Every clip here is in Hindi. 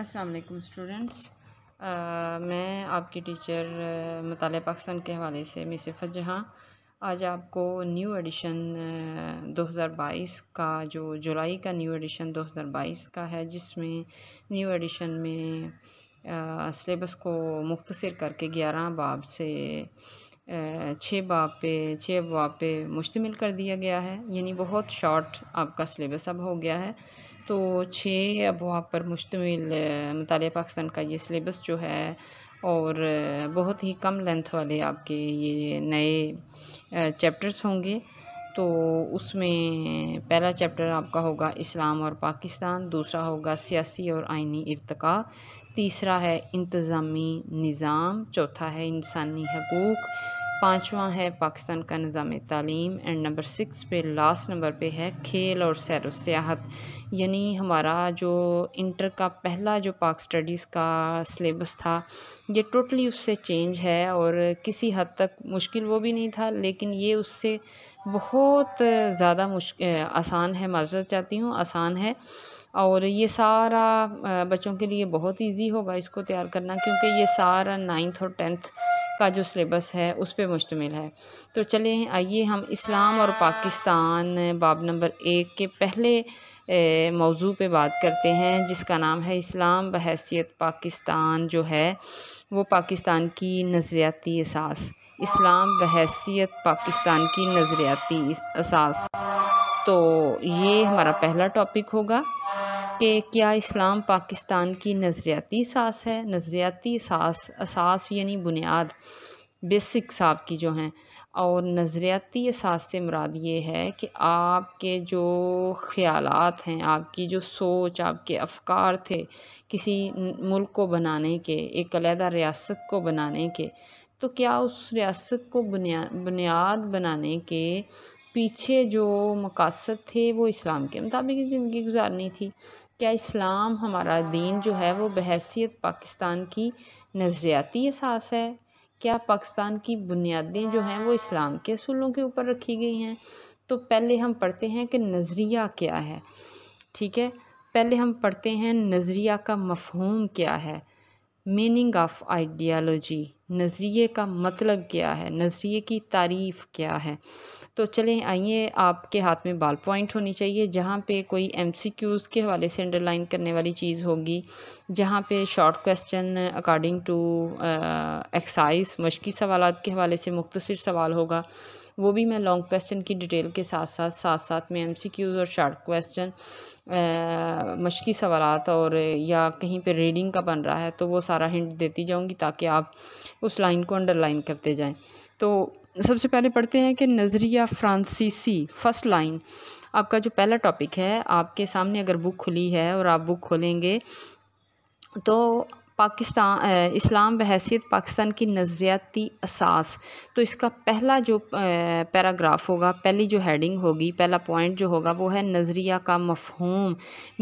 अस्सलाम वालेकुम स्टूडेंट्स मैं आपकी टीचर मताल पाकिस्तान के हवाले से मिसफ़त जहाँ आज आपको न्यू एडिशन 2022 का जो जुलाई का न्यू एडिशन 2022 का है जिसमें न्यू एडिशन में सलेबस को मुख्तर करके ग्यारह बाब से छः बाब पे छः बाब पे मुश्तमिल कर दिया गया है यानी बहुत शॉर्ट आपका सलेबस अब हो गया है तो छः अब वहाँ पर मुश्तमिल मताल पाकिस्तान का ये सिलेबस जो है और बहुत ही कम लेंथ वाले आपके ये नए चैप्टर्स होंगे तो उसमें पहला चैप्टर आपका होगा इस्लाम और पाकिस्तान दूसरा होगा सियासी और आइनी इरतका तीसरा है इंतज़ामी निज़ाम चौथा है इंसानी हकूक़ पाँचवा है पाकिस्तान का निज़ाम तालीम एंड नंबर सिक्स पे लास्ट नंबर पे है खेल और सैर सियाहत यानी हमारा जो इंटर का पहला जो पाक स्टडीज़ का सलेबस था ये टोटली उससे चेंज है और किसी हद तक मुश्किल वो भी नहीं था लेकिन ये उससे बहुत ज़्यादा आसान है माजरत चाहती हूँ आसान है और ये सारा बच्चों के लिए बहुत इजी होगा इसको तैयार करना क्योंकि ये सारा नाइन्थ और टेंथ का जो सिलेबस है उस पर मुश्तमिल है तो चलें आइए हम इस्लाम और पाकिस्तान बाब नंबर एक के पहले मौजू पे बात करते हैं जिसका नाम है इस्लाम बहसीत पाकिस्तान जो है वो पाकिस्तान की नज़रियाती असास इस्लाम बहसीत पाकिस्तान की नज़रियाती असास तो ये हमारा पहला टॉपिक होगा कि क्या इस्लाम पाकिस्तान की नज़रियाती सास है नज़रियाती सास असास यानी बुनियाद बेसिक साहब की जो हैं और नज़रियाती असास से मुराद ये है कि आपके जो ख़्याल हैं आपकी जो सोच आपके अफकार थे किसी मुल्क को बनाने के एक अलहदा रियासत को बनाने के तो क्या उस रियासत को बुनिया बुनियाद बनाने के पीछे जो मकासद थे वो इस्लाम के मुताबिक ज़िंदगी गुजारनी थी क्या इस्लाम हमारा दीन जो है वो बहसीत पाकिस्तान की नज़रियाती असास है क्या पाकिस्तान की बुनियादें जो हैं वो इस्लाम के असूलों के ऊपर रखी गई हैं तो पहले हम पढ़ते हैं कि नज़रिया क्या है ठीक है पहले हम पढ़ते हैं नज़रिया का मफहूम क्या है मीनिंग ऑफ आइडियालॉजी नज़रिए का मतलब क्या है नज़रिए की तारीफ़ क्या है तो चलें आइए आपके हाथ में बाल पॉइंट होनी चाहिए जहाँ पे कोई एमसीक्यूज़ के हवाले से अंडरलाइन करने वाली चीज़ होगी जहाँ पे short question according to exercise मशकी सवाल के हवाले से मुख्तर सवाल होगा वो भी मैं लॉन्ग क्वेश्चन की डिटेल के साथ साथ साथ साथ में एम और शार्ट क्वेश्चन मशकी सवाल और या कहीं पे रीडिंग का बन रहा है तो वो सारा हिंट देती जाऊँगी ताकि आप उस लाइन को अंडरलाइन करते जाएँ तो सबसे पहले पढ़ते हैं कि नज़रिया फ्रांसीसी फर्स्ट लाइन आपका जो पहला टॉपिक है आपके सामने अगर बुक खुली है और आप बुक खोलेंगे तो पाकिस्तान इस्लाम बहसीत पाकिस्तान की नज़रियाती असास तो इसका पहला जो पैराग्राफ होगा पहली जो हेडिंग होगी पहला पॉइंट जो होगा वो है नज़रिया का मफहूम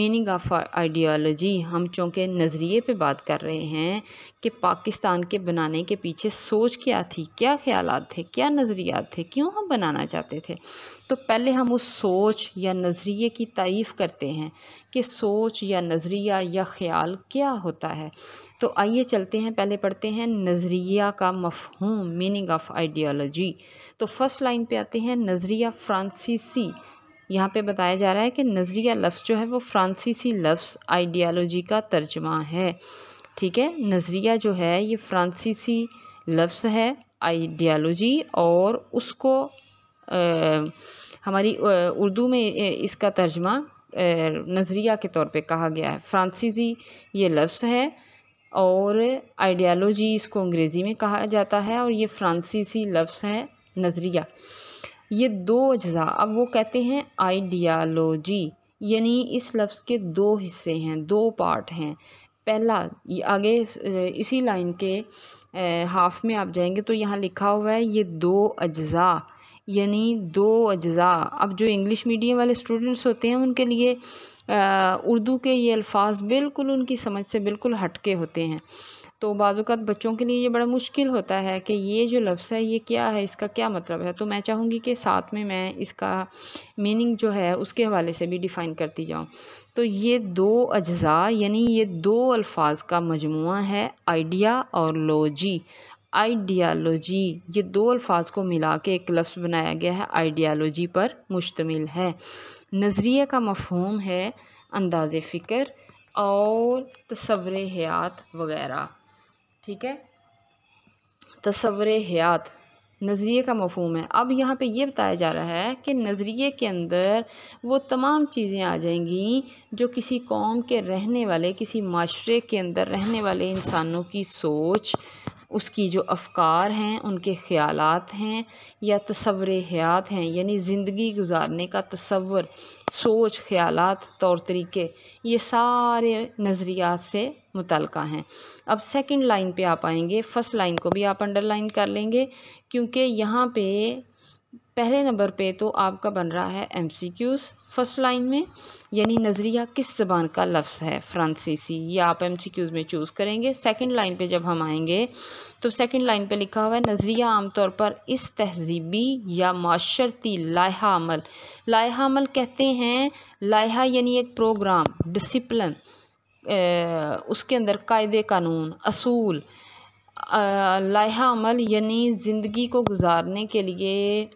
मीनिंग ऑफ आइडियालॉजी हम चूँकि नज़रिए पे बात कर रहे हैं कि पाकिस्तान के बनाने के पीछे सोच क्या थी क्या ख्याल थे क्या नज़रियात थे क्यों हम बनाना चाहते थे तो पहले हम उस सोच या नज़रिए की तारीफ़ करते हैं कि सोच या नज़रिया या ख़्याल क्या होता है तो आइए चलते हैं पहले पढ़ते हैं नज़रिया का मफहूम मीनिंग ऑफ आइडियोलॉजी तो फर्स्ट लाइन पे आते हैं नज़रिया फ्रांसीसी यहाँ पे बताया जा रहा है कि नज़रिया लफ्ज़ जो है वो फ्रांसीसी लफ्ज़ आइडियालॉजी का तर्जमा है ठीक है नज़रिया जो है ये फ्रांसीसी लफ्ज़ है आइडियालॉजी और उसको हमारी उर्दू में इसका तर्जमा नज़रिया के तौर पे कहा गया है फ्रांसीसी ये लफ्स है और आइडियालॉजी इसको अंग्रेज़ी में कहा जाता है और ये फ्रांसीसी लफ्स है नज़रिया ये दो अज्जा अब वो कहते हैं आइडियालॉजी यानी इस लफ्स के दो हिस्से हैं दो पार्ट हैं पहला आगे इसी लाइन के हाफ़ में आप जाएंगे तो यहाँ लिखा हुआ है ये दो अज्जा यानी दो अज्जा अब जो इंग्लिश मीडियम वाले स्टूडेंट्स होते हैं उनके लिए उर्दू के ये अल्फाज बिल्कुल उनकी समझ से बिल्कुल हटके होते हैं तो बाज़त बच्चों के लिए ये बड़ा मुश्किल होता है कि ये जो लफ्ज़ है ये क्या है इसका क्या मतलब है तो मैं चाहूँगी कि साथ में मैं इसका मीनिंग जो है उसके हवाले से भी डिफ़ाइन करती जाऊँ तो ये दो अज्जा यानी ये दो अल्फाज का मजमू है आइडिया और लॉजी आइडियालॉजी ये दो अल्फाज को मिला के एक लफ्स बनाया गया है आइडियालॉजी पर मुश्तमिल है नज़रिए का मफहम है अंदाज फ़िक्र और तस्वर हयात वगैरह ठीक है तस्वर हयात नज़रिए का मफहम है अब यहाँ पे ये बताया जा रहा है कि नज़रिए के अंदर वो तमाम चीज़ें आ जाएंगी जो किसी कौम के रहने वाले किसी माशरे के अंदर रहने वाले इंसानों की सोच उसकी जो अफकार हैं उनके ख़्याल हैं या तस्वर हयात हैं यानी ज़िंदगी गुजारने का तस्वर सोच ख्याल तौर तरीके ये सारे नज़रियात से मुतल हैं अब सेकंड लाइन पे आप आएंगे फ़र्स्ट लाइन को भी आप अंडरलाइन कर लेंगे क्योंकि यहाँ पे पहले नंबर पे तो आपका बन रहा है M C Qs first line में यानी नज़रिया किस जबान का लफ्ज़ है फ्रांसीसी ये आप एम सी क्यूज़ में चूज़ करेंगे सेकंड लाइन पे जब हम आएंगे तो सेकंड लाइन पे लिखा हुआ है नज़रिया आमतौर पर इस तहजीबी या माशरती लाहा अमल लाहा अमल कहते हैं लाहा यानी एक प्रोग्राम डिसिप्लिन उसके अंदर कायदे कानून असूल लाहा अमल यानी ज़िंदगी को गुजारने के लिए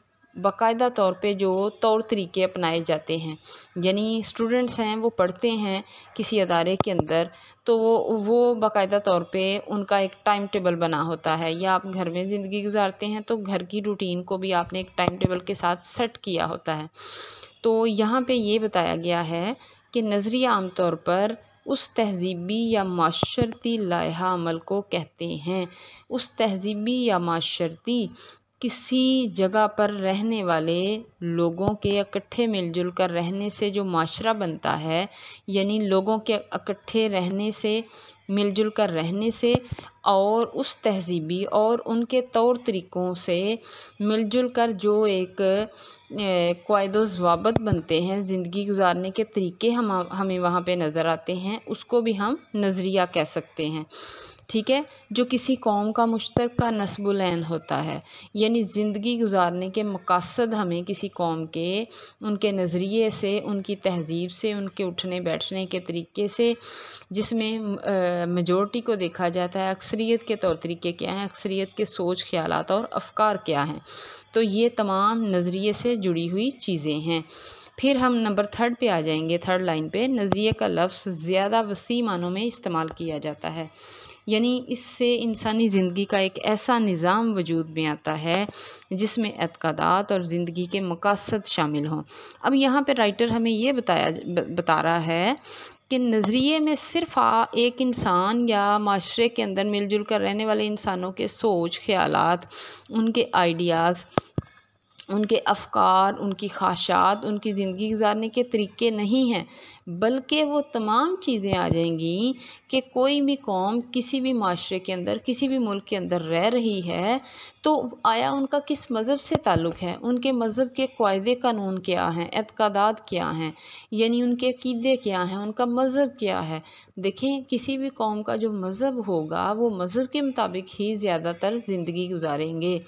बाकायदा तौर पे जो तौर तरीके अपनाए जाते हैं यानी स्टूडेंट्स हैं वो पढ़ते हैं किसी अदारे के अंदर तो वो वो बाकायदा तौर पे उनका एक टाइम टेबल बना होता है या आप घर में ज़िंदगी गुजारते हैं तो घर की रूटीन को भी आपने एक टाइम टेबल के साथ सेट किया होता है तो यहाँ पे ये बताया गया है कि नज़रिया आमतौर पर उस तहजीबी या माशरती लाहा अमल को कहते हैं उस तहजीबी या माशरती किसी जगह पर रहने वाले लोगों के इकट्ठे मिलजुल कर रहने से जो माशरा बनता है यानी लोगों के इकट्ठे रहने से मिलजुल कर रहने से और उस तहज़ीबी और उनके तौर तरीक़ों से मिलजुल कर जो एक कायद वबत बनते हैं ज़िंदगी गुजारने के तरीके हम हमें वहाँ पे नज़र आते हैं उसको भी हम नज़रिया कह सकते हैं ठीक है जो किसी कौम का मुश्तर नसबुलैन होता है यानी ज़िंदगी गुजारने के मकसद हमें किसी कौम के उनके नज़रिए से उनकी तहजीब से उनके उठने बैठने के तरीके से जिसमें मेजोरिटी को देखा जाता है अक्सरीत के तौर तरीके क्या हैं अक्सरीत के सोच ख्याल और अफकार क्या हैं तो ये तमाम नज़रिए से जुड़ी हुई चीज़ें हैं फिर हम नंबर थर्ड पे आ जाएंगे थर्ड लाइन पे नज़रिए का लफ्ज़ ज़्यादा वसी मानों में इस्तेमाल किया जाता है यानी इससे इंसानी ज़िंदगी का एक ऐसा निज़ाम वजूद में आता है जिसमें एतकादात और ज़िंदगी के मकासद शामिल हों अब यहाँ पर राइटर हमें ये बताया बता रहा है कि नज़रिए में सिर्फ आ, एक इंसान या माशरे के अंदर मिलजुल कर रहने वाले इंसानों के सोच ख्याल उनके आइडियाज़ उनके अफकार उनकी ख्वाहिशात उनकी ज़िंदगी गुजारने के तरीके नहीं हैं बल्कि वो तमाम चीज़ें आ जाएंगी कि कोई भी कौम किसी भी माशरे के अंदर किसी भी मुल्क के अंदर रह रही है तो आया उनका किस मज़हब से ताल्लुक़ है उनके मज़हब के कायदे कानून क्या हैं एतकादात क्या हैं यानी उनके अकीदे क्या हैं उनका मज़हब क्या है देखें किसी भी कौम का जो मज़हब होगा वो मज़हब के मुताबिक ही ज़्यादातर ज़िंदगी गुजारेंगे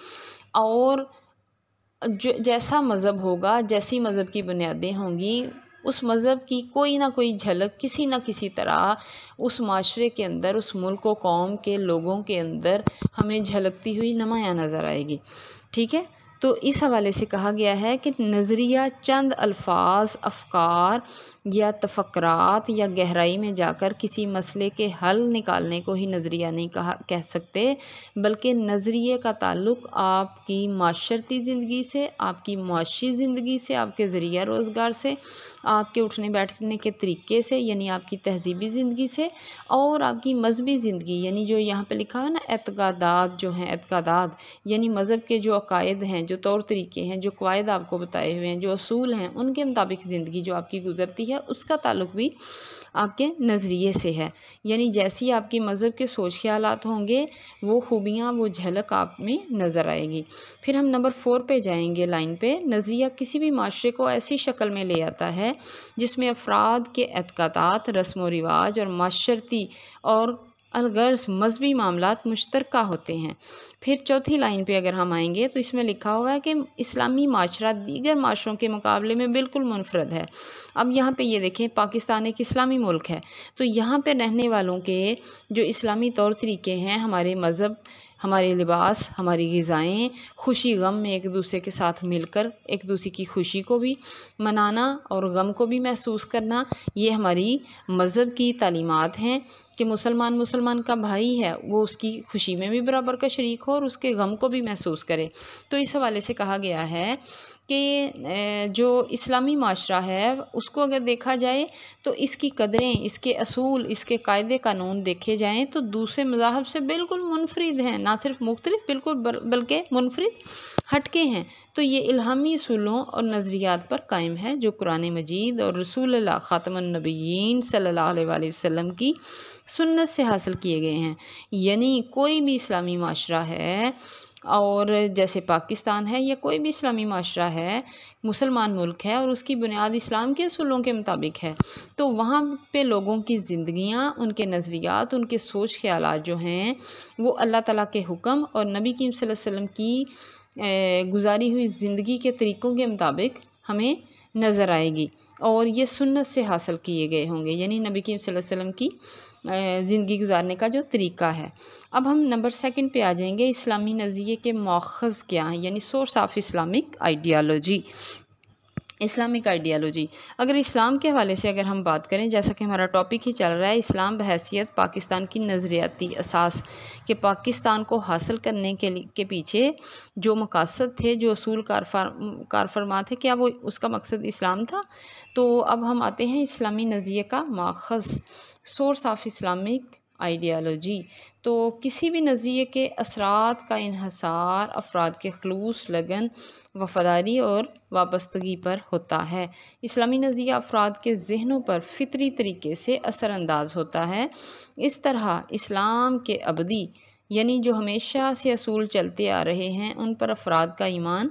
और जो जैसा मज़हब होगा जैसी मज़हब की बुनियादें होंगी उस मज़हब की कोई ना कोई झलक किसी ना किसी तरह उस माशरे के अंदर उस मुल्क व कौम के लोगों के अंदर हमें झलकती हुई नमाया नज़र आएगी ठीक है तो इस हवाले से कहा गया है कि नज़रिया चंद अल्फाज अफकार या तफकरात या गहराई में जाकर किसी मसले के हल निकालने को ही नज़रिया नहीं कहा कह सकते बल्कि नज़रिए का ताल्लुक आपकी माशरती ज़िंदगी से आपकी मुशी ज़िंदगी से आपके ज़रिया रोज़गार से आपके उठने बैठने के तरीके से यानी आपकी तहजीबी ज़िंदगी से और आपकी मजहबी ज़िंदगी यानी जो यहाँ पर लिखा हुआ ना एतकादात जो हैं एतकादात यानी मज़हब के जो अकायद हैं जो तौर तरीके हैं जो कवायद आपको बताए हुए हैं जो असूल हैं उनके मुताबिक ज़िंदगी जो आपकी गुजरती है है उसका ताल्लुक भी आपके नज़रिए से है यानी जैसी आपकी मज़हब के सोच ख्याल होंगे वो खूबियाँ वो झलक आप में नज़र आएगी फिर हम नंबर फोर पे जाएंगे लाइन पे नज़रिया किसी भी माशरे को ऐसी शक्ल में ले आता है जिसमें अफराद के एतक़ात रस्म व रिवाज और माशरती और अलगर्ज मजहबी मामला मुश्तरक होते हैं फिर चौथी लाइन पे अगर हम आएंगे तो इसमें लिखा हुआ है कि इस्लामी माशरा दीगर माशरों के मुकाबले में बिल्कुल मुनफरद है अब यहाँ पे ये देखें पाकिस्तान एक इस्लामी मुल्क है तो यहाँ पे रहने वालों के जो इस्लामी तौर तरीके हैं हमारे मज़हब हमारे लिबास हमारी गज़ाएँ खुशी गम में एक दूसरे के साथ मिलकर एक दूसरे की खुशी को भी मनाना और गम को भी महसूस करना ये हमारी मज़हब की तलीमत हैं कि मुसलमान मुसलमान का भाई है वो उसकी खुशी में भी बराबर का शरीक हो और उसके गम को भी महसूस करे तो इस हवाले से कहा गया है कि जो इस्लामी माशरा है उसको अगर देखा जाए तो इसकी कदरें इसके असूल इसके कायदे कानून देखे जाएँ तो दूसरे मजाहब से बिल्कुल मुनफरद हैं ना सिर्फ मुख्तलिफ बिल्कुल बल्कि मुनफरद हटके हैं तो ये इलामी असूलों और नज़रियात पर कायम है जो कुरान मजीद और रसूल ख़ातमनबीन सल्ला वसम की सुन्नत से हासिल किए गए हैं यानी कोई भी इस्लामी माशरा है और जैसे पाकिस्तान है या कोई भी इस्लामी माशरा है मुसलमान मुल्क है और उसकी बुनियाद इस्लाम के असूलों के मुताबिक है तो वहाँ पे लोगों की ज़िंदगियाँ उनके नज़रियात उनके सोच ख्याल जो हैं वो अल्लाह ताला के हुक्म और नबी की वसल्लम की गुजारी हुई ज़िंदगी के तरीक़ों के मुताबिक हमें नज़र आएगी और ये सुन्नत से हासिल किए गए होंगे यानी नबी की वसल्लम की ज़िंदगी गुजारने का जो तरीका है अब हम नंबर सेकंड पे आ जाएंगे इस्लामी नज़रिए के मौखज़ क्या हैं यानी source of Islamic ideology Islamic ideology अगर इस्लाम के हवाले से अगर हम बात करें जैसा कि हमारा टॉपिक ही चल रहा है इस्लाम बहसीत पाकिस्तान की नज़रियाती असास के पाकिस्तान को हासिल करने के के पीछे जो मकासद थे जो असूल कारफर कारफरमा थे क्या वो उसका मकसद इस्लाम था तो अब हम आते हैं इस्लामी नज़रिए का माखज़ सोर्स ऑफ इस्लामिक आइडियालॉजी तो किसी भी नज़रिए के असरात का इहसार अफराद के खलूस लगन वफादारी और वाबस्तगी पर होता है इस्लामी नज़रिया अफराद के जहनों पर फितरी तरीके से असरानंदाज होता है इस तरह इस्लाम के अबदी यानी जो हमेशा से असूल चलते आ रहे हैं उन पर अफराद का ईमान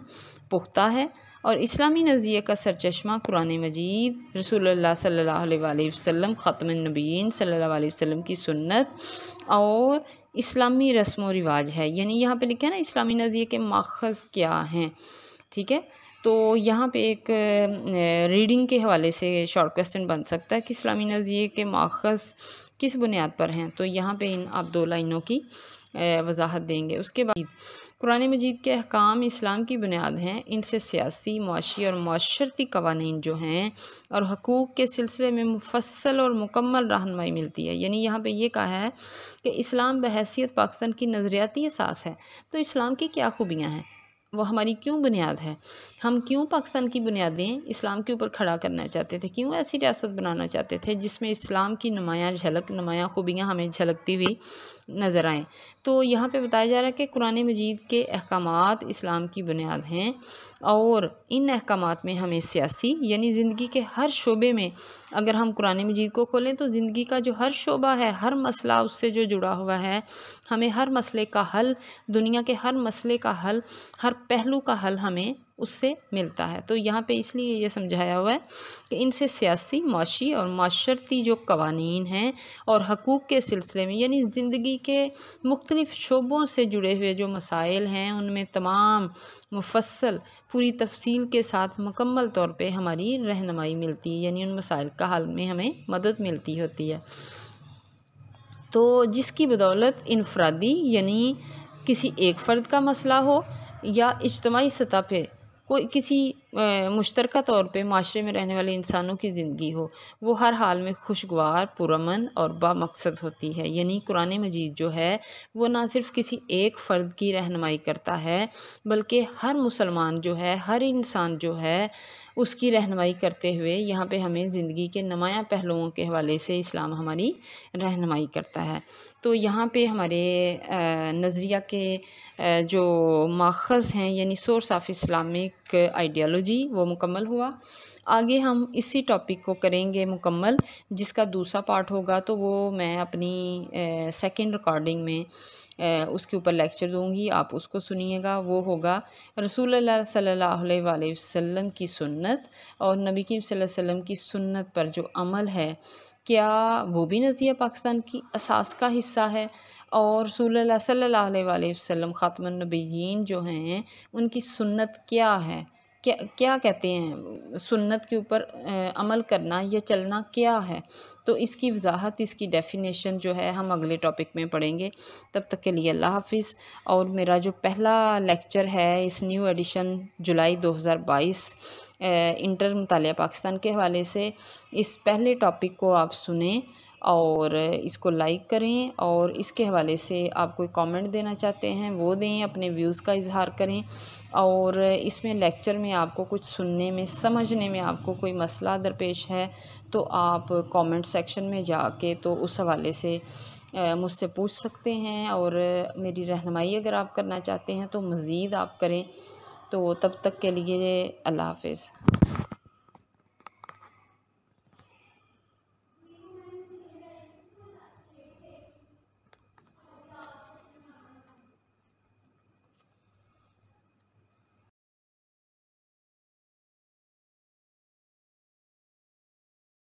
पुख्ता है और इस्लामी नज़रिए का सरचश्मा कुरान मजीद रसूल सल्ला वसम ख़त्म नबीन सल्ला वसम की सुन्नत और इस्लामी रस्म व रिवाज है यानी यहाँ पे लिखा है ना इस्लामी नज़रिए के माखज़ क्या हैं ठीक है तो यहाँ पे एक रीडिंग के हवाले से शॉर्ट क्वेश्चन बन सकता है कि इस्लामी नज़रिए के माखज़ किस बुनियाद पर हैं तो यहाँ पे इन आप दो लाइनों की वजाहत देंगे उसके बाद कुरान मजीद के अहकाम इस्लाम की बुनियाद हैं इनसे सियासी मुशी और माशरती कवानी जो हैं और हकूक़ के सिलसिले में मुफसल और मुकम्मल रहनमाई मिलती है यानी यहाँ पर यह कहा है कि इस्लाम बहसीत पाकिस्तान की नज़रियाती असास है तो इस्लाम की क्या खूबियाँ हैं वो हमारी क्यों बुनियाद है हम क्यों पाकिस्तान की बुनियादें इस्लाम के ऊपर खड़ा करना चाहते थे क्यों ऐसी रियासत बनाना चाहते थे जिसमें इस्लाम की नुमाया झलक नुमाया खूबियाँ हमें झलकती हुई नज़र आएँ तो यहाँ पर बताया जा रहा है कि कुरान मजीद के अहकाम इस्लाम की बुनियाद हैं और इन अहकाम में हमें सियासी यानी ज़िंदगी के हर शोबे में अगर हम कुरान मजीद को खोलें तो ज़िंदगी का जो हर शोबा है हर मसला उससे जो जुड़ा हुआ है हमें हर मसले का हल दुनिया के हर मसले का हल हर पहलू का हल हमें उससे मिलता है तो यहाँ पे इसलिए ये समझाया हुआ है कि इनसे सियासी माशी और माशरती जो कवानीन हैं और हकूक़ के सिलसिले में यानी ज़िंदगी के मुख्तलिफ़ शोबों से जुड़े हुए जो मसाइल हैं उनमें तमाम मुफसल पूरी तफसील के साथ मुकम्मल तौर पर हमारी रहनमाई मिलती है यानी उन मसाइल का हाल में हमें मदद मिलती होती है तो जिसकी बदौलत इनफरादी यानी किसी एक फ़र्द का मसला हो या इज्तमाही सतह पे कोई किसी मुश्तरक तौर पे माशरे में रहने वाले इंसानों की ज़िंदगी हो वो हर हाल में खुशगवार पुरमन और बामकसद होती है यानी कुरान मजीद जो है वो ना सिर्फ किसी एक फ़र्द की रहनमाई करता है बल्कि हर मुसलमान जो है हर इंसान जो है उसकी रहनमाई करते हुए यहाँ पे हमें ज़िंदगी के नमाया पहलुओं के हवाले से इस्लाम हमारी रहनमाई करता है तो यहाँ पे हमारे नज़रिया के जो माखज़ हैं यानी सोर्स ऑफ इस्लामिक आइडियालॉजी वो मुकम्मल हुआ आगे हम इसी टॉपिक को करेंगे मुकम्मल जिसका दूसरा पार्ट होगा तो वो मैं अपनी सेकंड रिकॉर्डिंग में उसके ऊपर लेक्चर दूंगी आप उसको सुनिएगा वो होगा रसूल सल्ला वसम की सुन्नत और नबी की वसल्लम की सुन्नत पर जो अमल है क्या वो भी नज़रिया पाकिस्तान की असास का हिस्सा है और रसूल सल्ला वसम ख़ातमनबीन जो हैं उनकी सुन्नत क्या है क्या क्या कहते हैं सुन्नत के ऊपर अमल करना या चलना क्या है तो इसकी वजाहत इसकी डेफिनेशन जो है हम अगले टॉपिक में पढ़ेंगे तब तक के लिए अल्लाह हाफिज़ और मेरा जो पहला लेक्चर है इस न्यू एडिशन जुलाई 2022 इंटर मुताल पाकिस्तान के हवाले से इस पहले टॉपिक को आप सुने और इसको लाइक करें और इसके हवाले से आप कोई कमेंट देना चाहते हैं वो दें अपने व्यूज़ का इजहार करें और इसमें लेक्चर में आपको कुछ सुनने में समझने में आपको कोई मसला दरपेश है तो आप कमेंट सेक्शन में जाके तो उस हवाले से मुझसे पूछ सकते हैं और मेरी रहनमाई अगर आप करना चाहते हैं तो मज़ीद आप करें तो तब तक के लिए अल्लाह हाफ़िज़